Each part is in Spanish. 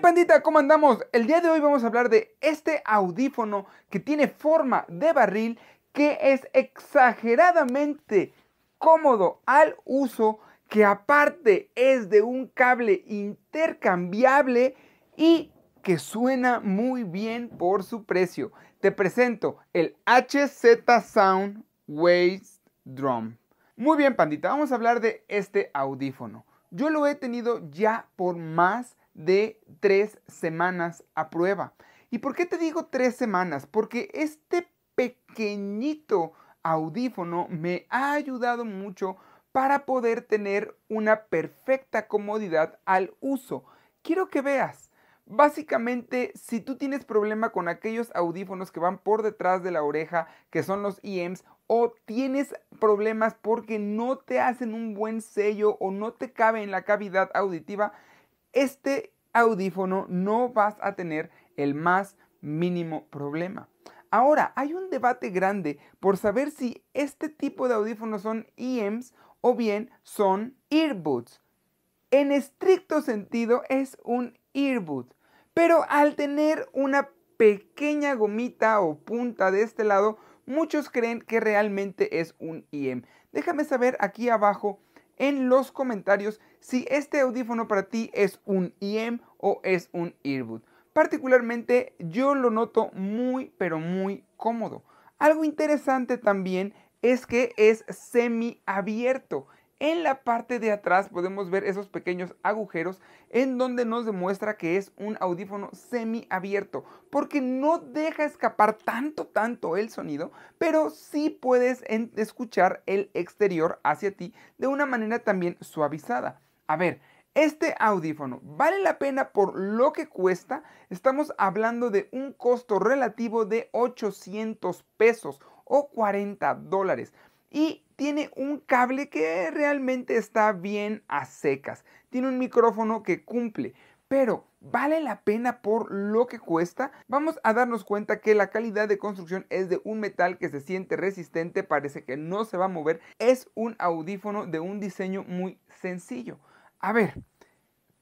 pandita, ¿cómo andamos? El día de hoy vamos a hablar de este audífono que tiene forma de barril que es exageradamente cómodo al uso, que aparte es de un cable intercambiable y que suena muy bien por su precio. Te presento el HZ Sound Waste Drum. Muy bien, pandita, vamos a hablar de este audífono. Yo lo he tenido ya por más de tres semanas a prueba. ¿Y por qué te digo tres semanas? Porque este pequeñito audífono me ha ayudado mucho para poder tener una perfecta comodidad al uso. Quiero que veas. Básicamente, si tú tienes problema con aquellos audífonos que van por detrás de la oreja, que son los IEMs o tienes problemas porque no te hacen un buen sello o no te cabe en la cavidad auditiva, este audífono no vas a tener el más mínimo problema. Ahora, hay un debate grande por saber si este tipo de audífonos son EMs o bien son earbuds. En estricto sentido es un earbud, pero al tener una pequeña gomita o punta de este lado, muchos creen que realmente es un EM. Déjame saber aquí abajo en los comentarios si este audífono para ti es un IM e o es un earbud. Particularmente yo lo noto muy pero muy cómodo. Algo interesante también es que es semi abierto en la parte de atrás podemos ver esos pequeños agujeros en donde nos demuestra que es un audífono semi-abierto, porque no deja escapar tanto, tanto el sonido, pero sí puedes escuchar el exterior hacia ti de una manera también suavizada. A ver, este audífono vale la pena por lo que cuesta. Estamos hablando de un costo relativo de 800 pesos o 40 dólares. Y tiene un cable que realmente está bien a secas, tiene un micrófono que cumple, pero ¿vale la pena por lo que cuesta? Vamos a darnos cuenta que la calidad de construcción es de un metal que se siente resistente, parece que no se va a mover, es un audífono de un diseño muy sencillo. A ver,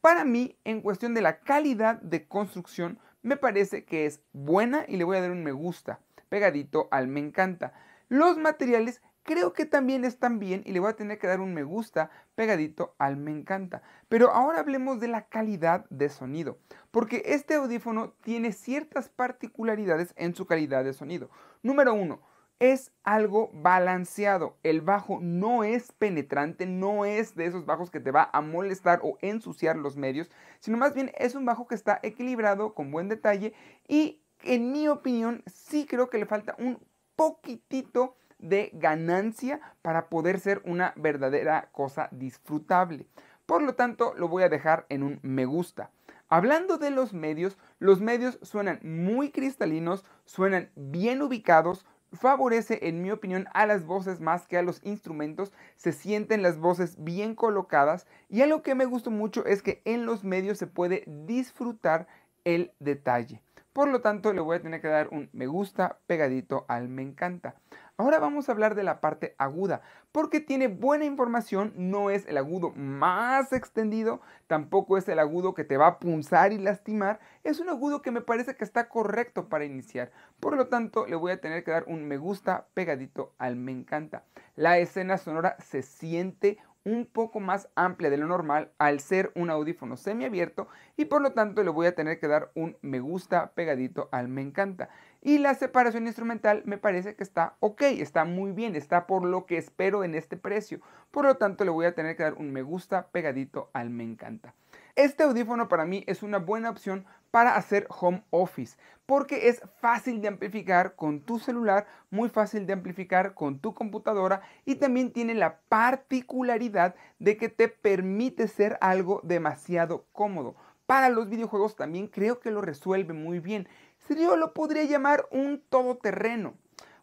para mí en cuestión de la calidad de construcción me parece que es buena y le voy a dar un me gusta, pegadito al me encanta. Los materiales creo que también están bien y le voy a tener que dar un me gusta pegadito al me encanta. Pero ahora hablemos de la calidad de sonido, porque este audífono tiene ciertas particularidades en su calidad de sonido. Número uno, es algo balanceado. El bajo no es penetrante, no es de esos bajos que te va a molestar o ensuciar los medios, sino más bien es un bajo que está equilibrado, con buen detalle y en mi opinión sí creo que le falta un poquitito de ganancia para poder ser una verdadera cosa disfrutable. Por lo tanto, lo voy a dejar en un me gusta. Hablando de los medios, los medios suenan muy cristalinos, suenan bien ubicados, favorece en mi opinión a las voces más que a los instrumentos, se sienten las voces bien colocadas y algo que me gustó mucho es que en los medios se puede disfrutar el detalle. Por lo tanto, le voy a tener que dar un me gusta pegadito al me encanta. Ahora vamos a hablar de la parte aguda, porque tiene buena información, no es el agudo más extendido, tampoco es el agudo que te va a punzar y lastimar, es un agudo que me parece que está correcto para iniciar. Por lo tanto, le voy a tener que dar un me gusta pegadito al me encanta. La escena sonora se siente un poco más amplia de lo normal al ser un audífono semiabierto y por lo tanto le voy a tener que dar un me gusta pegadito al me encanta. Y la separación instrumental me parece que está ok, está muy bien, está por lo que espero en este precio. Por lo tanto le voy a tener que dar un me gusta pegadito al me encanta. Este audífono para mí es una buena opción para hacer home office porque es fácil de amplificar con tu celular, muy fácil de amplificar con tu computadora y también tiene la particularidad de que te permite ser algo demasiado cómodo. Para los videojuegos también creo que lo resuelve muy bien. Yo lo podría llamar un todoterreno.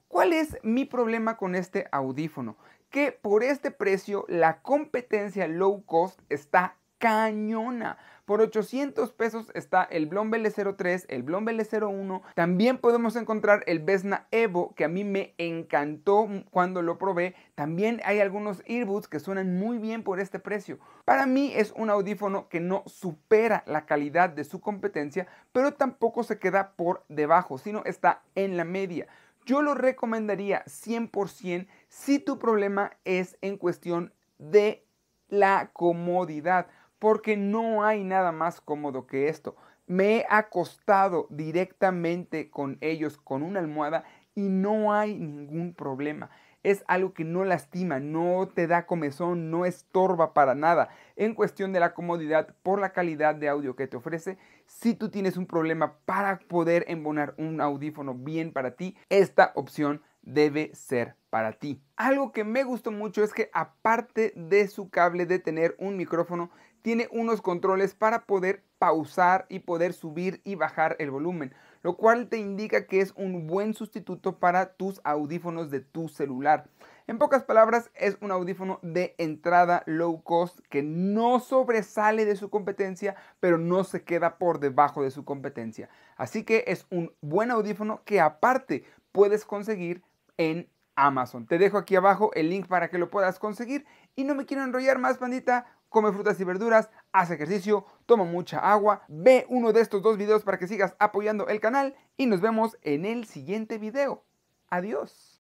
¿Cuál es mi problema con este audífono? Que por este precio la competencia low cost está cañona. Por 800 pesos está el Blombele 03 el Blombele 01 También podemos encontrar el Vesna Evo, que a mí me encantó cuando lo probé. También hay algunos earbuds que suenan muy bien por este precio. Para mí es un audífono que no supera la calidad de su competencia, pero tampoco se queda por debajo, sino está en la media. Yo lo recomendaría 100% si tu problema es en cuestión de la comodidad porque no hay nada más cómodo que esto. Me he acostado directamente con ellos con una almohada y no hay ningún problema. Es algo que no lastima, no te da comezón, no estorba para nada. En cuestión de la comodidad, por la calidad de audio que te ofrece, si tú tienes un problema para poder embonar un audífono bien para ti, esta opción debe ser para ti. Algo que me gustó mucho es que aparte de su cable de tener un micrófono, tiene unos controles para poder pausar y poder subir y bajar el volumen, lo cual te indica que es un buen sustituto para tus audífonos de tu celular. En pocas palabras, es un audífono de entrada low cost que no sobresale de su competencia, pero no se queda por debajo de su competencia. Así que es un buen audífono que aparte puedes conseguir en Amazon. Te dejo aquí abajo el link para que lo puedas conseguir. Y no me quiero enrollar más, bandita come frutas y verduras, haz ejercicio, toma mucha agua, ve uno de estos dos videos para que sigas apoyando el canal y nos vemos en el siguiente video. Adiós.